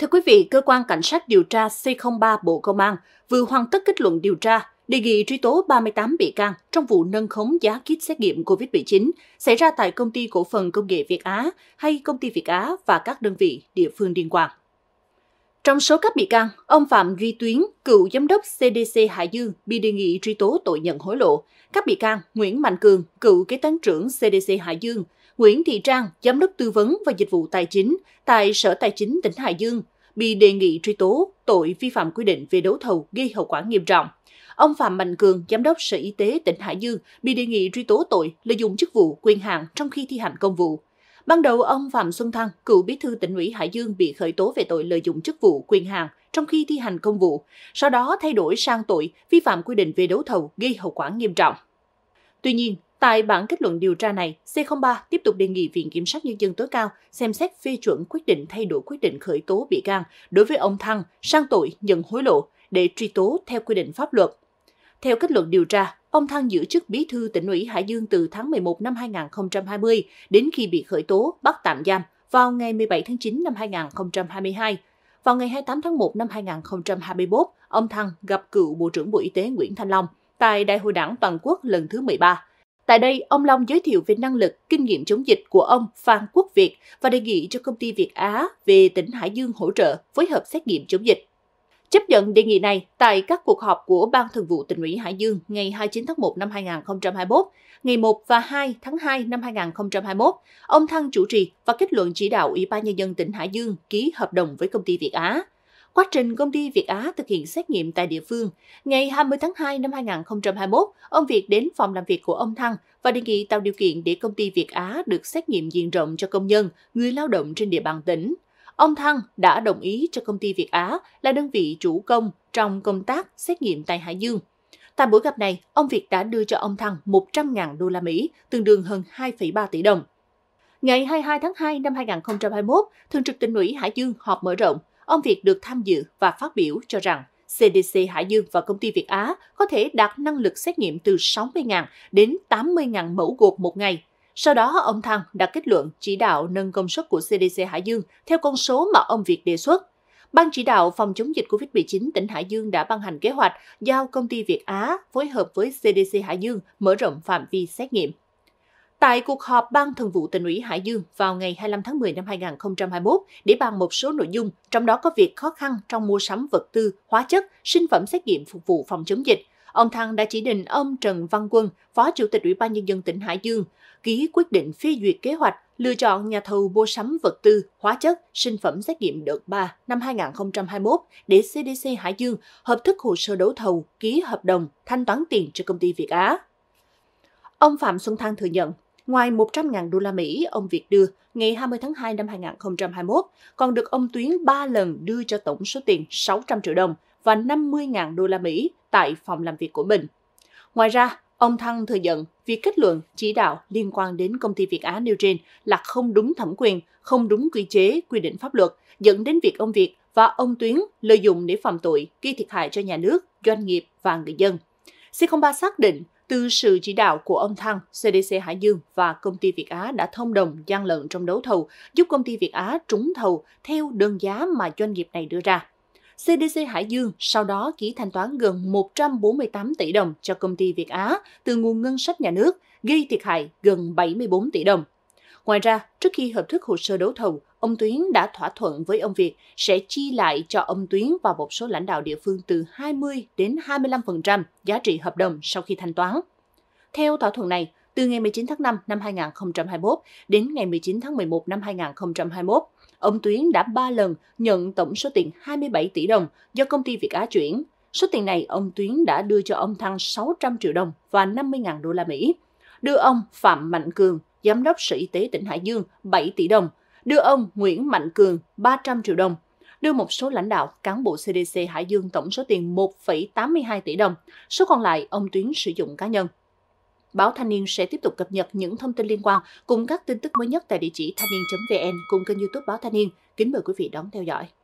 Thưa quý vị, Cơ quan Cảnh sát điều tra C03 Bộ Công an vừa hoàn tất kết luận điều tra đề nghị truy tố 38 bị can trong vụ nâng khống giá kit xét nghiệm COVID-19 xảy ra tại Công ty Cổ phần Công nghệ Việt Á hay Công ty Việt Á và các đơn vị địa phương liên quan. Trong số các bị can, ông Phạm Duy Tuyến, cựu giám đốc CDC Hải Dương, bị đề nghị truy tố tội nhận hối lộ. Các bị can Nguyễn Mạnh Cường, cựu kế toán trưởng CDC Hải Dương, Nguyễn Thị Trang, giám đốc tư vấn và dịch vụ tài chính tại Sở Tài chính tỉnh Hải Dương, bị đề nghị truy tố tội vi phạm quy định về đấu thầu gây hậu quả nghiêm trọng. Ông Phạm Mạnh Cường, Giám đốc Sở Y tế tỉnh Hải Dương, bị đề nghị truy tố tội lợi dụng chức vụ quyền hạn trong khi thi hành công vụ. Ban đầu, ông Phạm Xuân Thăng, cựu bí thư tỉnh ủy Hải Dương bị khởi tố về tội lợi dụng chức vụ quyền hạn trong khi thi hành công vụ, sau đó thay đổi sang tội vi phạm quy định về đấu thầu gây hậu quả nghiêm trọng. Tuy nhiên, Tại bản kết luận điều tra này, C03 tiếp tục đề nghị Viện Kiểm sát Nhân dân tối cao xem xét phê chuẩn quyết định thay đổi quyết định khởi tố bị can đối với ông Thăng sang tội nhận hối lộ để truy tố theo quy định pháp luật. Theo kết luận điều tra, ông Thăng giữ chức bí thư tỉnh ủy Hải Dương từ tháng 11 năm 2020 đến khi bị khởi tố bắt tạm giam vào ngày 17 tháng 9 năm 2022. Vào ngày 28 tháng 1 năm 2021, ông Thăng gặp cựu Bộ trưởng Bộ Y tế Nguyễn Thanh Long tại Đại hội đảng toàn quốc lần thứ 13. Tại đây, ông Long giới thiệu về năng lực, kinh nghiệm chống dịch của ông Phan Quốc Việt và đề nghị cho công ty Việt Á về tỉnh Hải Dương hỗ trợ phối hợp xét nghiệm chống dịch. Chấp nhận đề nghị này tại các cuộc họp của Ban Thường vụ tỉnh ủy Hải Dương ngày 29 tháng 1 năm 2021, ngày 1 và 2 tháng 2 năm 2021, ông Thăng chủ trì và kết luận chỉ đạo Ủy ban Nhân dân tỉnh Hải Dương ký hợp đồng với công ty Việt Á. Quá trình công ty Việt Á thực hiện xét nghiệm tại địa phương, ngày 20 tháng 2 năm 2021, ông Việt đến phòng làm việc của ông Thăng và đề nghị tạo điều kiện để công ty Việt Á được xét nghiệm diện rộng cho công nhân, người lao động trên địa bàn tỉnh. Ông Thăng đã đồng ý cho công ty Việt Á là đơn vị chủ công trong công tác xét nghiệm tại Hải Dương. Tại buổi gặp này, ông Việt đã đưa cho ông Thăng 100.000 đô la Mỹ, tương đương hơn 2,3 tỷ đồng. Ngày 22 tháng 2 năm 2021, Thường trực tỉnh ủy Hải Dương họp mở rộng Ông Việt được tham dự và phát biểu cho rằng CDC Hải Dương và công ty Việt Á có thể đạt năng lực xét nghiệm từ 60.000 đến 80.000 mẫu gộp một ngày. Sau đó, ông Thăng đã kết luận chỉ đạo nâng công suất của CDC Hải Dương theo con số mà ông Việt đề xuất. Ban chỉ đạo phòng chống dịch COVID-19 tỉnh Hải Dương đã ban hành kế hoạch giao công ty Việt Á phối hợp với CDC Hải Dương mở rộng phạm vi xét nghiệm. Tại cuộc họp Ban Thường vụ tỉnh ủy Hải Dương vào ngày 25 tháng 10 năm 2021 để bàn một số nội dung, trong đó có việc khó khăn trong mua sắm vật tư, hóa chất, sinh phẩm xét nghiệm phục vụ phòng chống dịch, ông Thăng đã chỉ định ông Trần Văn Quân, Phó Chủ tịch Ủy ban Nhân dân tỉnh Hải Dương, ký quyết định phê duyệt kế hoạch lựa chọn nhà thầu mua sắm vật tư, hóa chất, sinh phẩm xét nghiệm đợt 3 năm 2021 để CDC Hải Dương hợp thức hồ sơ đấu thầu, ký hợp đồng, thanh toán tiền cho công ty Việt Á. Ông Phạm Xuân Thăng thừa nhận Ngoài 100.000 đô la Mỹ ông Việt đưa ngày 20 tháng 2 năm 2021, còn được ông Tuyến 3 lần đưa cho tổng số tiền 600 triệu đồng và 50.000 đô la Mỹ tại phòng làm việc của mình. Ngoài ra, ông Thăng thừa nhận việc kết luận, chỉ đạo liên quan đến công ty Việt Á nêu trên là không đúng thẩm quyền, không đúng quy chế, quy định pháp luật, dẫn đến việc ông Việt và ông Tuyến lợi dụng để phạm tội gây thiệt hại cho nhà nước, doanh nghiệp và người dân. C03 xác định từ sự chỉ đạo của ông Thăng, CDC Hải Dương và công ty Việt Á đã thông đồng gian lận trong đấu thầu, giúp công ty Việt Á trúng thầu theo đơn giá mà doanh nghiệp này đưa ra. CDC Hải Dương sau đó ký thanh toán gần 148 tỷ đồng cho công ty Việt Á từ nguồn ngân sách nhà nước, gây thiệt hại gần 74 tỷ đồng. Ngoài ra, trước khi hợp thức hồ sơ đấu thầu, ông Tuyến đã thỏa thuận với ông Việt sẽ chi lại cho ông Tuyến và một số lãnh đạo địa phương từ 20 đến 25% giá trị hợp đồng sau khi thanh toán. Theo thỏa thuận này, từ ngày 19 tháng 5 năm 2021 đến ngày 19 tháng 11 năm 2021, ông Tuyến đã 3 lần nhận tổng số tiền 27 tỷ đồng do công ty Việt Á chuyển. Số tiền này ông Tuyến đã đưa cho ông Thăng 600 triệu đồng và 50.000 đô la Mỹ, đưa ông Phạm Mạnh Cường, giám đốc Sở Y tế tỉnh Hải Dương 7 tỷ đồng đưa ông Nguyễn Mạnh Cường 300 triệu đồng, đưa một số lãnh đạo cán bộ CDC Hải Dương tổng số tiền 1,82 tỷ đồng, số còn lại ông Tuyến sử dụng cá nhân. Báo Thanh niên sẽ tiếp tục cập nhật những thông tin liên quan cùng các tin tức mới nhất tại địa chỉ thanh niên.vn cùng kênh youtube Báo Thanh niên. Kính mời quý vị đón theo dõi.